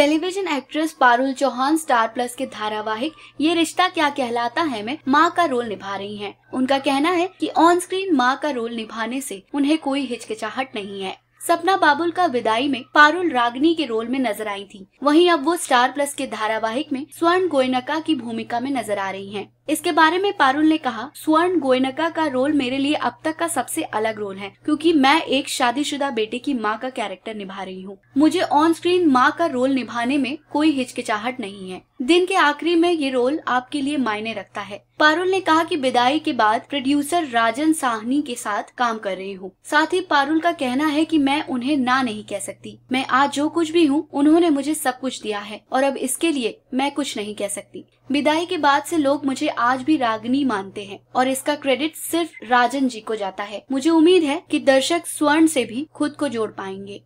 Television actress Parul Chauhan Star Plus के धारावाहिक ये रिश्ता क्या कहलाता है में माँ का रोल निभा रही हैं। उनका कहना है कि ऑन स्क्रीन माँ का रोल निभाने से उन्हें कोई हिचकिचाहट नहीं है सपना बाबुल का विदाई में पारुल रागनी के रोल में नजर आई थी वहीं अब वो स्टार प्लस के धारावाहिक में स्वर्ण गोयनका की भूमिका में नजर आ रही हैं। इसके बारे में पारुल ने कहा स्वर्ण गोयनका का रोल मेरे लिए अब तक का सबसे अलग रोल है क्योंकि मैं एक शादीशुदा बेटे की माँ का कैरेक्टर निभा रही हूँ मुझे ऑन स्क्रीन माँ का रोल निभाने में कोई हिचकिचाहट नहीं है दिन के आखिरी में ये रोल आपके लिए मायने रखता है पारुल ने कहा कि विदाई के बाद प्रोड्यूसर राजन साहनी के साथ काम कर रही हूँ साथ ही पारुल का कहना है कि मैं उन्हें ना नहीं कह सकती मैं आज जो कुछ भी हूँ उन्होंने मुझे सब कुछ दिया है और अब इसके लिए मैं कुछ नहीं कह सकती विदाई के बाद से लोग मुझे आज भी रागनी मानते हैं और इसका क्रेडिट सिर्फ राजन जी को जाता है मुझे उम्मीद है कि दर्शक स्वर्ण से भी खुद को जोड़ पाएंगे